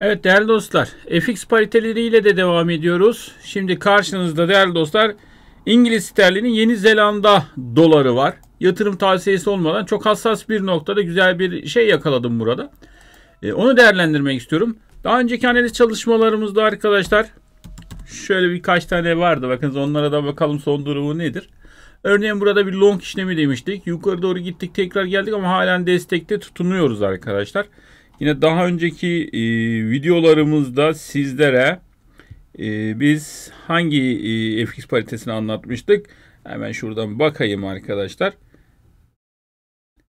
Evet değerli dostlar FX pariteleriyle de devam ediyoruz. Şimdi karşınızda değerli dostlar İngiliz sterlinin Yeni Zelanda doları var. Yatırım tavsiyesi olmadan çok hassas bir noktada güzel bir şey yakaladım burada. E, onu değerlendirmek istiyorum. Daha önceki analiz çalışmalarımızda arkadaşlar şöyle birkaç tane vardı. Bakınız onlara da bakalım son durumu nedir. Örneğin burada bir long işlemi demiştik. Yukarı doğru gittik tekrar geldik ama halen destekte tutunuyoruz arkadaşlar. Arkadaşlar. Yine daha önceki e, videolarımızda sizlere e, biz hangi e, fx paritesini anlatmıştık. Hemen şuradan bakayım arkadaşlar.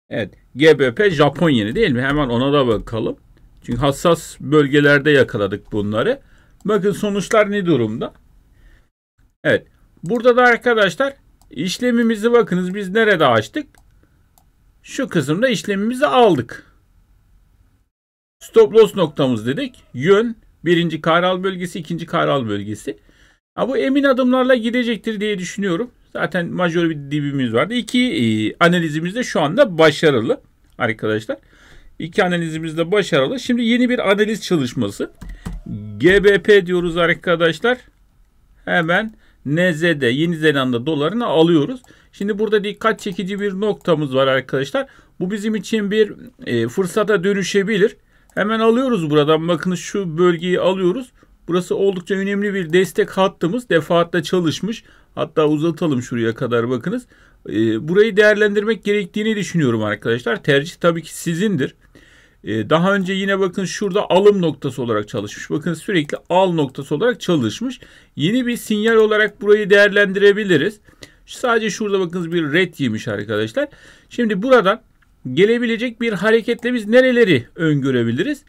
Evet GBP Japon yeni değil mi? Hemen ona da bakalım. Çünkü hassas bölgelerde yakaladık bunları. Bakın sonuçlar ne durumda? Evet. Burada da arkadaşlar işlemimizi bakınız biz nerede açtık? Şu kısımda işlemimizi aldık. Stop loss noktamız dedik. Yön birinci karal bölgesi, ikinci karal bölgesi. Ha, bu emin adımlarla gidecektir diye düşünüyorum. Zaten majör bir dibimiz vardı. İki e, analizimiz de şu anda başarılı arkadaşlar. İki analizimiz de başarılı. Şimdi yeni bir analiz çalışması. GBP diyoruz arkadaşlar. Hemen NZD Yeni Zelanda dolarını alıyoruz. Şimdi burada dikkat çekici bir noktamız var arkadaşlar. Bu bizim için bir e, fırsata dönüşebilir. Hemen alıyoruz buradan. Bakın şu bölgeyi alıyoruz. Burası oldukça önemli bir destek hattımız. Defaatle çalışmış. Hatta uzatalım şuraya kadar bakınız. E, burayı değerlendirmek gerektiğini düşünüyorum arkadaşlar. Tercih tabii ki sizindir. E, daha önce yine bakın şurada alım noktası olarak çalışmış. Bakın sürekli al noktası olarak çalışmış. Yeni bir sinyal olarak burayı değerlendirebiliriz. Sadece şurada bakınız bir red yemiş arkadaşlar. Şimdi buradan gelebilecek bir hareketle biz nereleri öngörebiliriz?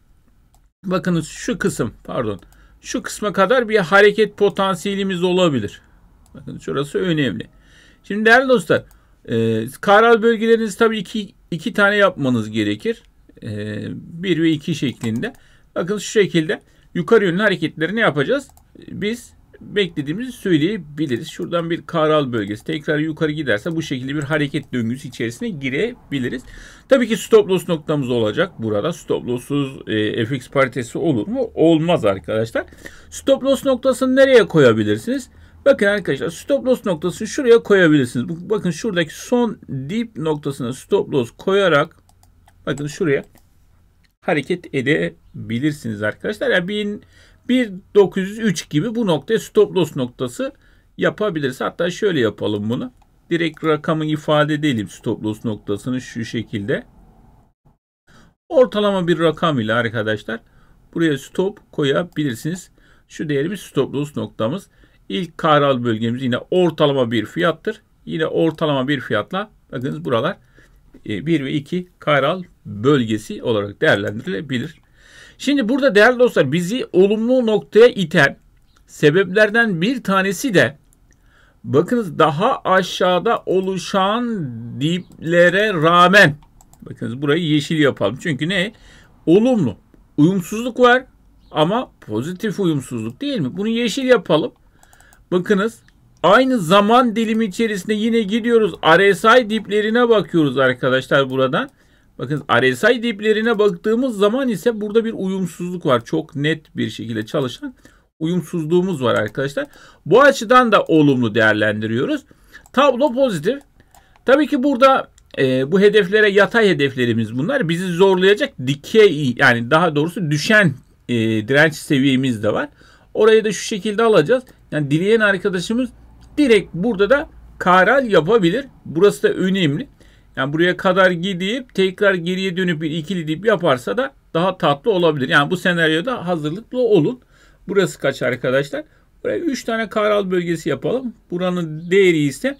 Bakınız şu kısım pardon şu kısma kadar bir hareket potansiyelimiz olabilir. Bakın şurası önemli. Şimdi değerli dostlar e, karal bölgelerinizi tabii iki, iki tane yapmanız gerekir. E, bir ve iki şeklinde. Bakın şu şekilde yukarı yönlü hareketlerini yapacağız. Biz beklediğimizi söyleyebiliriz. Şuradan bir karal bölgesi tekrar yukarı giderse bu şekilde bir hareket döngüsü içerisine girebiliriz. Tabii ki stop loss noktamız olacak burada. Stop loss'uz e, FX paritesi olur mu? Olmaz arkadaşlar. Stop loss noktasını nereye koyabilirsiniz? Bakın arkadaşlar stop loss noktasını şuraya koyabilirsiniz. Bakın şuradaki son dip noktasına stop loss koyarak bakın şuraya hareket edebilirsiniz arkadaşlar. Ya yani 1903 gibi bu noktaya stop loss noktası yapabiliriz. Hatta şöyle yapalım bunu. Direkt rakamı ifade edelim stop loss noktasını şu şekilde. Ortalama bir rakam ile arkadaşlar buraya stop koyabilirsiniz. Şu değerimiz stop loss noktamız. İlk karal bölgemiz yine ortalama bir fiyattır. Yine ortalama bir fiyatla bakınız buralar 1 e, ve 2 karal bölgesi olarak değerlendirilebilir. Şimdi burada değerli dostlar bizi olumlu noktaya iten sebeplerden bir tanesi de bakınız daha aşağıda oluşan diplere rağmen bakınız burayı yeşil yapalım. Çünkü ne? Olumlu. Uyumsuzluk var ama pozitif uyumsuzluk değil mi? Bunu yeşil yapalım. Bakınız aynı zaman dilimi içerisinde yine gidiyoruz. RSI diplerine bakıyoruz arkadaşlar buradan. Bakın RSI diplerine baktığımız zaman ise burada bir uyumsuzluk var. Çok net bir şekilde çalışan uyumsuzluğumuz var arkadaşlar. Bu açıdan da olumlu değerlendiriyoruz. Tablo pozitif. Tabii ki burada e, bu hedeflere yatay hedeflerimiz bunlar. Bizi zorlayacak dikey yani daha doğrusu düşen e, direnç seviyemiz de var. Orayı da şu şekilde alacağız. Yani dileyen arkadaşımız direkt burada da karal yapabilir. Burası da önemli. Yani buraya kadar gidip tekrar geriye dönüp bir ikili dip yaparsa da daha tatlı olabilir. Yani bu senaryoda hazırlıklı olun. Burası kaç arkadaşlar? Buraya 3 tane karal bölgesi yapalım. Buranın değeri ise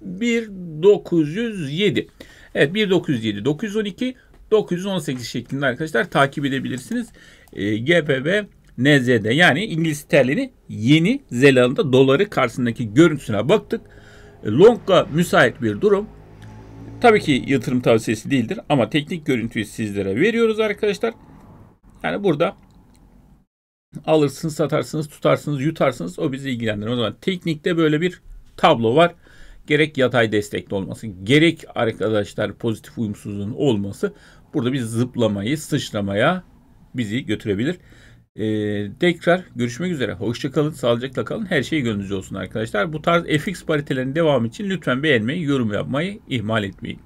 1907. Evet 1907, 912, 918 şeklinde arkadaşlar takip edebilirsiniz. E, ee, GBP NZ'de yani İngiliz sterlini Yeni Zelanda doları karşısındaki görüntüsüne baktık. E, Long'a müsait bir durum. Tabii ki yatırım tavsiyesi değildir ama teknik görüntüyü sizlere veriyoruz arkadaşlar. Yani burada alırsınız, satarsınız, tutarsınız, yutarsınız o bizi ilgilendirir. O zaman teknikte böyle bir tablo var. Gerek yatay destekli olması, gerek arkadaşlar pozitif uyumsuzluğun olması burada bir zıplamayı, sıçramaya bizi götürebilir. Ee, tekrar görüşmek üzere. Hoşça kalın, sağlıcakla kalın. Her şey gönlünüzce olsun arkadaşlar. Bu tarz FX paritelerinin devamı için lütfen beğenmeyi, yorum yapmayı ihmal etmeyin.